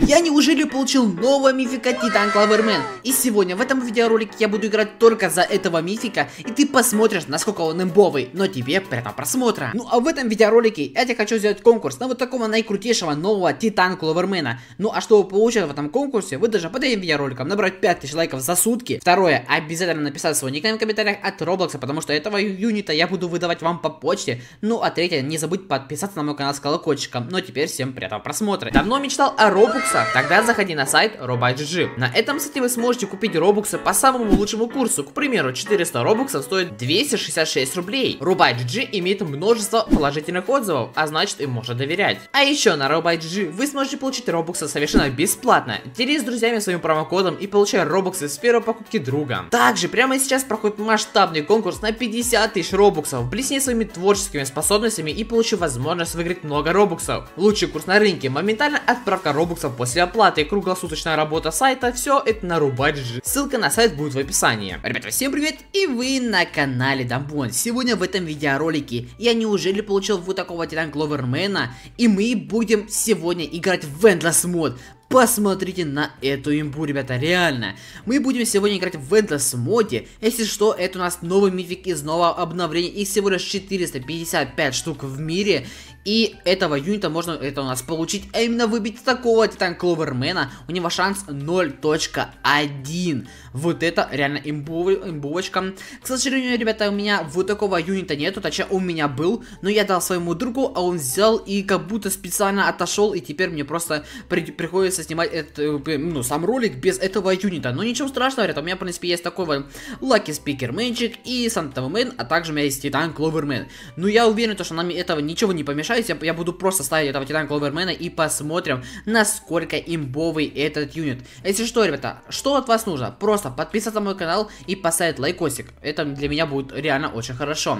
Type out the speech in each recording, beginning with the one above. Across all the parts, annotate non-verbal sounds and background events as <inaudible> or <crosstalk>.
Я неужели получил нового мифика Титан Клавермен? И сегодня в этом видеоролике я буду играть только за этого мифика, и ты посмотришь, насколько он имбовый, но тебе прямо просмотра. Ну а в этом видеоролике я тебе хочу сделать конкурс на вот такого наикрутейшего нового Титан Клавермена. Ну а чтобы получить в этом конкурсе, вы даже под этим видеороликом набрать 5000 лайков за сутки. Второе, обязательно написать свой никнейм в комментариях от Роблокса, потому что этого юнита я буду выдавать вам по почте. Ну а третье, не забудь подписаться на мой канал с колокольчиком. Но ну, а теперь всем приятного просмотра. Давно мечтал о Робоксе робукса, тогда заходи на сайт RobuxG. На этом сайте вы сможете купить робукса по самому лучшему курсу. К примеру, 400 робуксов стоит 266 рублей. RobuxG имеет множество положительных отзывов, а значит им можно доверять. А еще на RobuxG вы сможете получить робукса совершенно бесплатно. Делись с друзьями своим промокодом и получай робуксы с первой покупки друга. Также прямо сейчас проходит масштабный конкурс на 50 тысяч робуксов. Блесни своими творческими способностями и получи возможность выиграть много робуксов. Лучший курс на рынке, моментально отправка робуксов после оплаты и круглосуточная работа сайта, все это на же. Ссылка на сайт будет в описании. Ребята, всем привет и вы на канале Дамбон. Сегодня в этом видеоролике я неужели получил вот такого Титан Кловермена, и мы будем сегодня играть в Endless Mod. Посмотрите на эту имбу, ребята, реально. Мы будем сегодня играть в Endless моде. Если что, это у нас новый мифик из нового обновления. Их всего лишь 455 штук в мире. И этого юнита можно это у нас получить, а именно выбить такого Титан Кловермена. У него шанс 0.1. Вот это реально имбу, имбувочка. К сожалению, ребята, у меня вот такого юнита нету, точнее у меня был, но я дал своему другу, а он взял и как будто специально отошел, и теперь мне просто при, приходится приходится снимать этот, э, ну, сам ролик без этого юнита. Но ничего страшного, ребят, у меня, в принципе, есть такой вот Lucky Speaker Magic и Santa Man, а также у меня есть Титан Кловермен. Но я уверен, что нам этого ничего не помешает, я, я буду просто ставить этого Титан Кловермена и посмотрим, насколько имбовый этот юнит. Если что, ребята, что от вас нужно? Просто подписаться на мой канал и поставить лайкосик. Это для меня будет реально очень хорошо.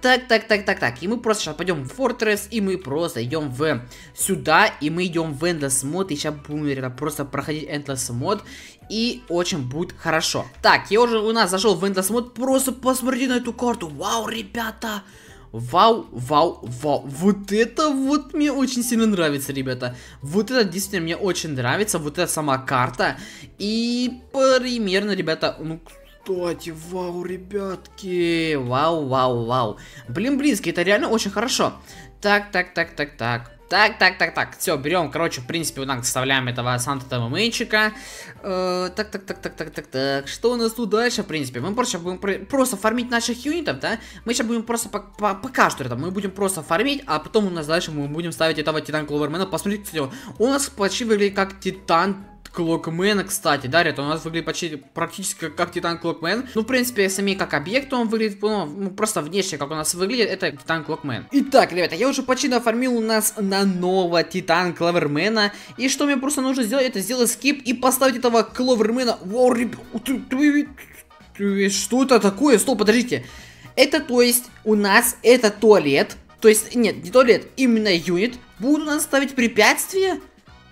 Так, так, так, так, так. И мы просто сейчас пойдем в Fortress, и мы просто идем в сюда, и мы идем в Endless Mode, и сейчас думаю, ребята, просто проходить Endless мод, и очень будет хорошо. Так, я уже у нас зашел в Endless мод, просто посмотрите на эту карту, вау, ребята! Вау, вау, вау. Вот это вот мне очень сильно нравится, ребята. Вот это действительно мне очень нравится. Вот эта сама карта. И примерно, ребята, ну, кстати, вау, ребятки. Вау, вау, вау. Блин, близкие, это реально очень хорошо. Так, так, так, так, так. Так, так, так, так, все, берем, короче, в принципе, вот так вставляем этого Санта ММАйчика. Э, так, так, так, так, так, так, так, что у нас тут дальше, в принципе? Мы просто будем про просто фармить наших юнитов, да? Мы сейчас будем просто по по пока что это, мы будем просто фармить, а потом у нас дальше мы будем ставить этого Титан Кловермена. Посмотрите, кстати, он у нас почти выглядит как Титан Клокмен, кстати, да, ребята, у нас выглядит почти практически как Титан Клокмен. Ну, в принципе, сами как объект он выглядит, ну, ну просто внешне, как у нас выглядит, это Титан Клокмен. Итак, ребята, я уже почти оформил у нас на нового Титан Кловермена. И что мне просто нужно сделать, это сделать скип и поставить этого Кловермена. Вау, ребят, что это такое? Стоп, подождите. Это, то есть, у нас это туалет, то есть, нет, не туалет, именно юнит, Буду у нас ставить препятствия?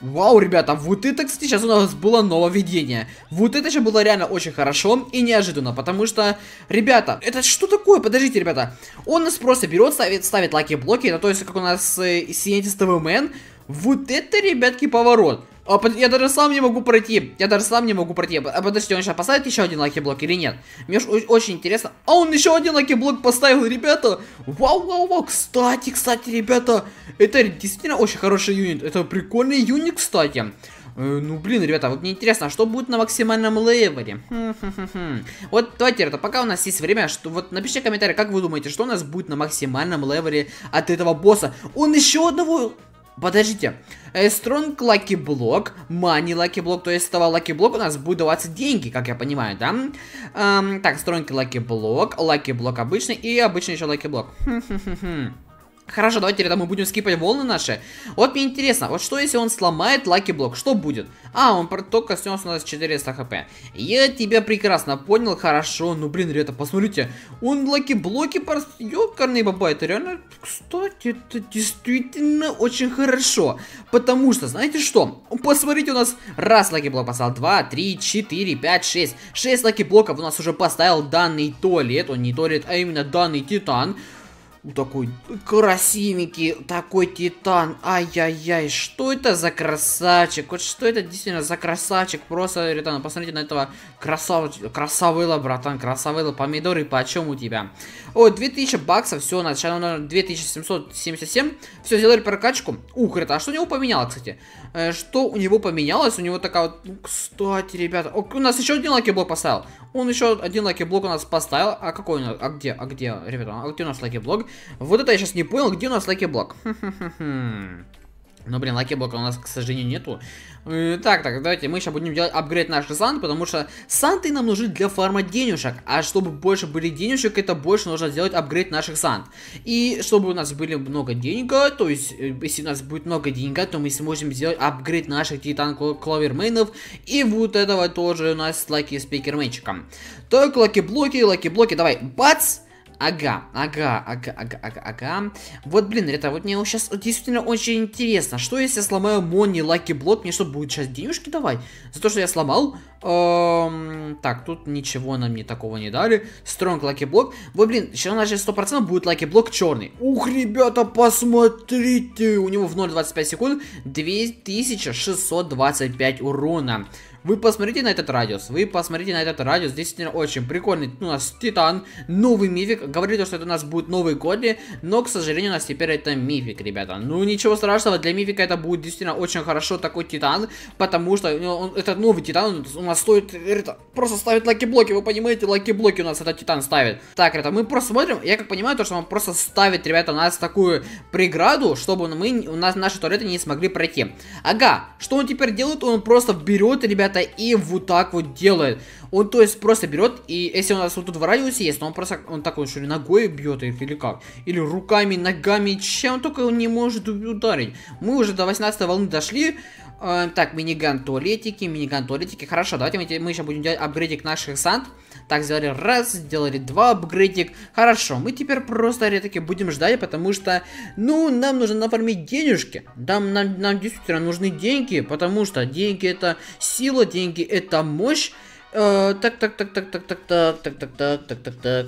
Вау, ребята, вот это, кстати, сейчас у нас было нововведение. Вот это же было реально очень хорошо и неожиданно, потому что, ребята, это что такое? Подождите, ребята. Он нас просто берет, ставит, ставит лаки-блоки, ну, то есть, как у нас э, Сиентистовый мэн. Вот это, ребятки, поворот. А, я даже сам не могу пройти. Я даже сам не могу пройти. А подожди, он сейчас поставит еще один лаки-блок или нет? Мне очень интересно. А он еще один лаки-блок поставил, ребята. Вау-вау-вау. Кстати, кстати, ребята. Это действительно очень хороший юнит. Это прикольный юнит, кстати. Э, ну, блин, ребята, вот мне интересно, а что будет на максимальном левере? вот давайте, ребята, пока у нас есть время, что вот напишите комментарий, как вы думаете, что у нас будет на максимальном левере от этого босса? Он еще одного Подождите. Э, strong Lucky Block, Money Lucky Block, то есть с того Lucky Block у нас будет даваться деньги, как я понимаю, да? Эм, так, Strong Lucky Block, Lucky Block обычный и обычный еще Lucky Block. Хм-хм-хм. Хорошо, давайте, тогда мы будем скипать волны наши. Вот мне интересно, вот что если он сломает лаки блок, что будет? А, он только снес у нас 400 хп. Я тебя прекрасно понял, хорошо. Ну, блин, ребята, посмотрите, он лаки блоки просто... Ёкарный баба, это реально... Кстати, это действительно очень хорошо. Потому что, знаете что? Посмотрите, у нас раз лаки блок поставил, два, три, четыре, пять, шесть. Шесть лаки блоков у нас уже поставил данный туалет, он не туалет, а именно данный титан. Ну, такой красивенький, такой титан. Ай-яй-яй, что это за красавчик? Вот что это действительно за красавчик? Просто, ребята, посмотрите на этого красав красавыла, братан, красавыла, помидоры почем у тебя? О, 2000 баксов, все, начало на 2777. Все, сделали прокачку. Ух, это, а что у него поменялось, кстати? Э, что у него поменялось? У него такая вот... Ну, кстати, ребята, О, у нас еще один лаки-блок поставил. Он еще один лаки-блок у нас поставил. А какой у А где? А где, ребята? А где у нас лаки-блок? Вот это я сейчас не понял, где у нас Лаки Блок. Ну блин, лаки-блока у нас, к сожалению, нету. Э, так, так, давайте мы сейчас будем делать апгрейд наших сант, потому что санты нам нужны для фарма денежек. А чтобы больше были денежек, это больше нужно сделать апгрейд наших сант. И чтобы у нас были много денег, то есть, э, если у нас будет много денег, то мы сможем сделать апгрейд наших титан клавермейнов и вот этого тоже у нас лаки-спикермейчиком. Только лаки-блоки, лаки-блоки, давай, бац! Ага, ага, ага, ага, ага, ага. Вот, блин, ребята, вот мне сейчас действительно очень интересно, что если я сломаю мони Лаки блок, мне что, будет сейчас денежки давать? За то, что я сломал? Эм, так, тут ничего нам не такого не дали. Стронг Лаки Блок. Вот, блин, сейчас у нас же 100% будет Лаки Блок черный. Ух, ребята, посмотрите! У него в 0,25 секунд 2625 урона. Вы посмотрите на этот радиус, вы посмотрите на этот радиус, здесь действительно очень прикольный. У нас Титан, новый мифик, говорили, что это у нас будет новый Годли, но, к сожалению, у нас теперь это мифик, ребята. Ну, ничего страшного, для мифика это будет действительно очень хорошо такой Титан, потому что ну, он, этот новый Титан у нас стоит, это, просто ставит лаки-блоки, вы понимаете, лаки-блоки у нас этот Титан ставит. Так, это мы просто смотрим, я как понимаю, то, что он просто ставит, ребята, у нас такую преграду, чтобы мы, у нас наши туалеты не смогли пройти. Ага, что он теперь делает? Он просто берет, ребята, это и вот так вот делает. Он, то есть, просто берет, и если у нас вот тут в радиусе есть, то он просто, он такой, что ли, ногой бьет их, или как? Или руками, ногами, чем только он не может ударить. Мы уже до 18 волны дошли, Эм, так, миниган туалетики, миниган туалетики. Хорошо, давайте мы, мы еще будем делать апгрейдик наших санд. Так, сделали раз, сделали два апгрейдик. Хорошо, мы теперь просто редки будем ждать, потому что, ну, нам нужно нафармить денежки. Нам, нам, нам действительно нужны деньги, потому что деньги это сила сила, деньги это мощь. Так, так, так, так, так, так, так, так, так, так, так, так, так.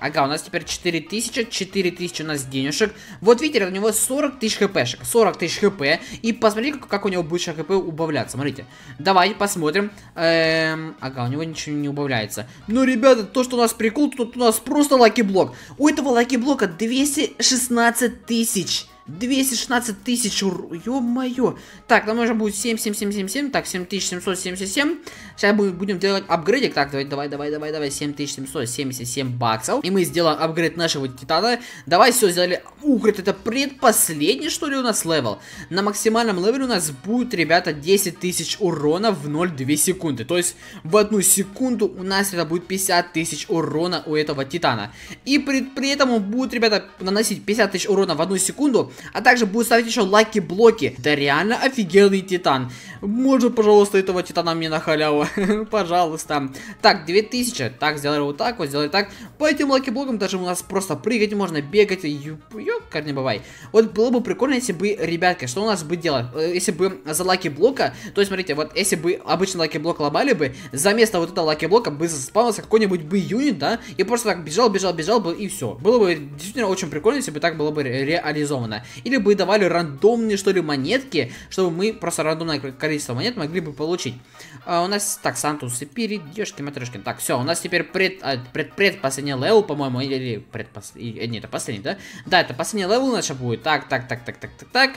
Ага, у нас теперь 4000, 4000 у нас денежек. Вот видите, у него 40 тысяч хпшек, 40 тысяч хп. И посмотрите, как у него будет хп убавляться, смотрите. Давайте посмотрим. Ага, у него ничего не убавляется. Ну, ребята, то, что у нас прикол, тут у нас просто лаки блок. У этого лаки блока 216 тысяч. 216 тысяч, ур... ё-моё. Так, нам нужно будет 7777, так, 7777. Сейчас мы будем делать апгрейдик. Так, давай, давай, давай, давай, давай, 7777 баксов. И мы сделаем апгрейд нашего титана. Давай все сделали. Ух, это предпоследний, что ли, у нас левел. На максимальном левеле у нас будет, ребята, 10 тысяч урона в 0,2 секунды. То есть, в одну секунду у нас это будет 50 тысяч урона у этого титана. И при, при этом он будет, ребята, наносить 50 тысяч урона в одну секунду а также будет ставить еще лаки-блоки. Да реально офигенный титан. Можно, пожалуйста, этого титана мне на халяву. <laughs> пожалуйста. Так, 2000. Так, сделали вот так, вот сделали так. По этим лаки-блокам даже у нас просто прыгать можно, бегать. Ёкарь, не бывай. Вот было бы прикольно, если бы, ребятки, что у нас бы делать? Э, если бы за лаки-блока, то есть, смотрите, вот если бы обычно лаки-блок ломали бы, за место вот этого лаки-блока бы заспавнился какой-нибудь бы юнит, да? И просто так бежал, бежал, бежал бы и все. Было бы действительно очень прикольно, если бы так было бы реализовано. Или бы давали рандомные, что ли, монетки, чтобы мы просто рандомное количество монет могли бы получить. А, у нас, так, Сантус Сантусы, передержки, матрешки. Так, все, у нас теперь пред, а, пред, предпоследний левел, по-моему, или, или предпоследний, э, нет, это последний, да? Да, это последний левел у нас сейчас будет. Так, так, так, так, так, так, так.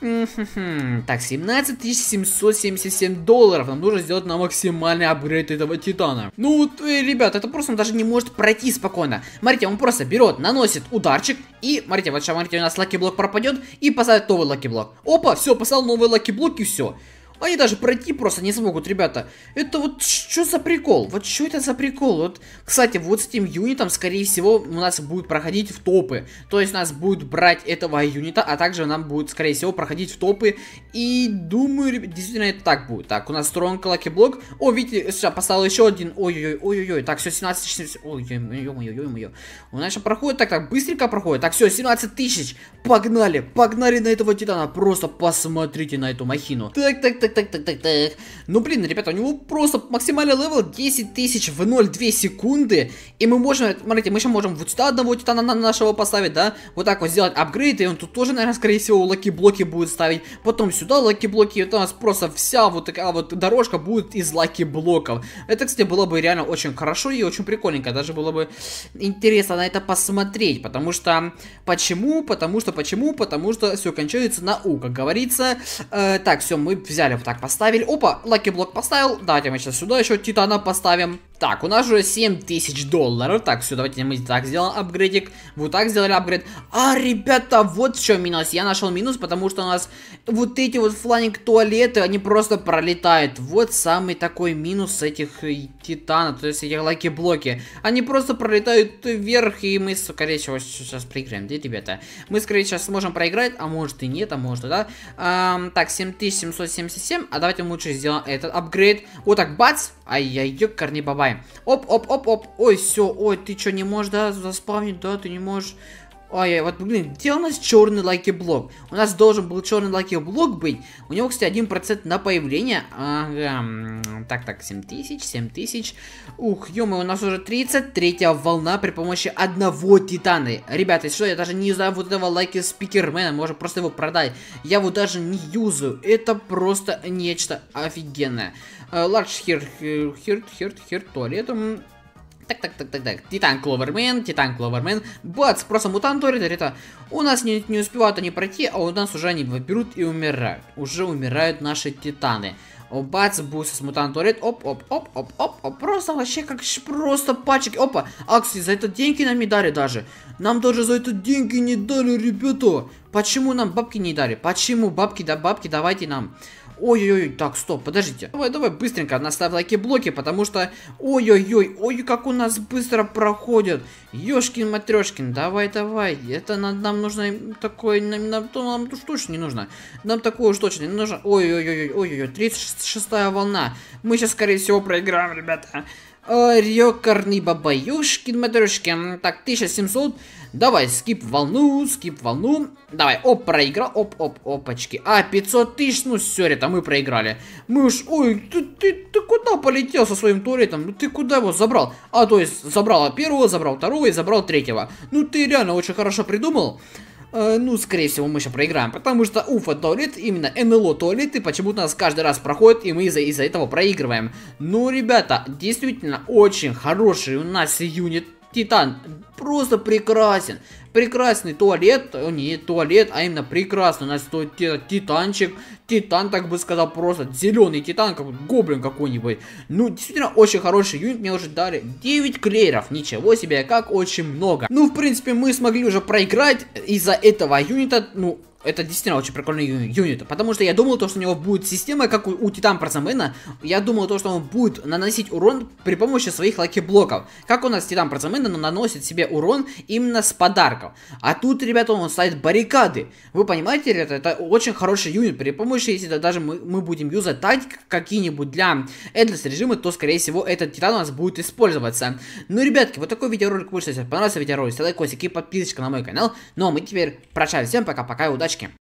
Так, 17777 долларов нам нужно сделать на максимальный апгрейд этого титана. Ну, э, ребят, это просто он даже не может пройти спокойно. Смотрите, он просто берет, наносит ударчик, и, смотрите, вот сейчас, смотрите, у нас лаки блок пропадет, и поставит новый лаки блок. Опа, все, поставил новый лаки блок, и все. Они даже пройти просто не смогут, ребята. Это вот что за прикол? Вот что это за прикол? Вот, кстати, вот с этим юнитом, скорее всего, у нас будет проходить в топы. То есть нас будет брать этого юнита, а также нам будет, скорее всего, проходить в топы. И думаю, ребят, действительно это так будет. Так, у нас стронг лаки блок. О, видите, сейчас поставил еще один. Ой-ой-ой, ой ой Так, все, 17 тысяч. Ой-ой-ой-ой-ой-ой. У нас проходит так, так, быстренько проходит. Так, все, 17 тысяч. Погнали, погнали на этого титана. Просто посмотрите на эту махину. Так, так, так так, так, так, так, так. Ну, блин, ребята, у него просто максимальный левел 10 тысяч в 0,2 секунды. И мы можем, смотрите, мы еще можем вот сюда одного титана нашего поставить, да? Вот так вот сделать апгрейд, и он тут тоже, наверное, скорее всего, лаки-блоки будет ставить. Потом сюда лаки-блоки, и вот у нас просто вся вот такая вот дорожка будет из лаки-блоков. Это, кстати, было бы реально очень хорошо и очень прикольненько. Даже было бы интересно на это посмотреть, потому что... Почему? Потому что, почему? Потому что все кончается на У, как говорится. Э, так, все, мы взяли так поставили. Опа, лаки блок поставил. Давайте мы сейчас сюда еще титана поставим. Так, у нас уже 7000 долларов. Так, все, давайте мы так сделаем апгрейдик. Вот так сделали апгрейд. А, ребята, вот что минус. Я нашел минус, потому что у нас вот эти вот фланинг туалеты, они просто пролетают. Вот самый такой минус этих э, титанов, то есть этих лаки-блоки. Они просто пролетают вверх, и мы, скорее всего, сейчас проиграем, да, ребята? Мы, скорее, сейчас сможем проиграть, а может и нет, а может и да. Эм, так, 7777, а давайте мы лучше сделаем этот апгрейд. Вот так, бац! Ай-яй-яй, корни бабай. Давай. Оп, оп, оп, оп. Ой, все. Ой, ты что, не можешь, да, заспавнить? Да, ты не можешь. Ой, вот, блин, где у нас черный лайки блок? У нас должен был черный лайки блок быть. У него, кстати, 1% на появление. Ага. Так, так, 7000, 7000. Ух, ё у нас уже 33-я волна при помощи одного титана. Ребята, если что, я даже не знаю вот этого лайки спикермена. Можно просто его продать. Я его даже не юзаю. Это просто нечто офигенное. Э, Ларш хер, хер, хер, хер туалетом. Так, так, так, так, так. Титан Кловермен, Титан Кловермен. Бац, просто мутант Торидор. Это а у нас не, не успевают они пройти, а у нас уже они берут и умирают. Уже умирают наши титаны. О, бац, бусы с мутант Оп, оп, оп, оп, оп, оп. Просто вообще как просто пачки. Опа, акции, за это деньги нам не дали даже. Нам даже за это деньги не дали, ребята. Почему нам бабки не дали? Почему бабки, да бабки давайте нам. Ой-ой-ой, так, стоп, подождите. Давай, давай, быстренько наставь лаки-блоки, потому что... Ой-ой-ой, ой, как у нас быстро проходит, Ёшкин матрешкин, давай, давай. Это нам, нам нужно такое... Нам, нам, нам уж точно не нужно. Нам такое уж точно не нужно. Ой-ой-ой, ой-ой-ой, 36-я волна. Мы сейчас, скорее всего, проиграем, ребята. Рёкарный бабаюшкин, матрешкин. Так, 1700. Давай, скип волну, скип волну. Давай, оп, проиграл, оп, оп, опачки. А, 500 тысяч, ну все, это мы проиграли. Мы уж, ой, ты, ты, ты куда полетел со своим туалетом? Ну ты куда его забрал? А, то есть, забрал первого, забрал второго и забрал третьего. Ну ты реально очень хорошо придумал. Э, ну, скорее всего, мы еще проиграем, потому что Уфа туалет, именно НЛО туалет, и почему-то нас каждый раз проходит, и мы из-за из, из -за этого проигрываем. Ну, ребята, действительно, очень хороший у нас юнит Титан просто прекрасен. Прекрасный туалет, э, не туалет, а именно прекрасный. У нас стоит титанчик, титан, так бы сказал, просто зеленый титан, как гоблин какой-нибудь. Ну, действительно, очень хороший юнит, мне уже дали 9 клееров, ничего себе, как очень много. Ну, в принципе, мы смогли уже проиграть из-за этого юнита, ну, это действительно очень прикольный юнит, потому что я думал то, что у него будет система, как у, у Титан Процемена, я думал то, что он будет наносить урон при помощи своих лаки-блоков, как у нас Титан Процемена, но наносит себе урон именно с подарков, а тут, ребята, он ставит баррикады, вы понимаете, ребята, это очень хороший юнит, при помощи, если даже мы, мы будем юзать тактик какие-нибудь для Эдлес режима, то, скорее всего, этот Титан у нас будет использоваться. Ну, ребятки, вот такой видеоролик вышел, если понравился видеоролик, Ставьте лайкосик и подписочка на мой канал, ну а мы теперь прощаемся, всем пока-пока и удачи! удачки!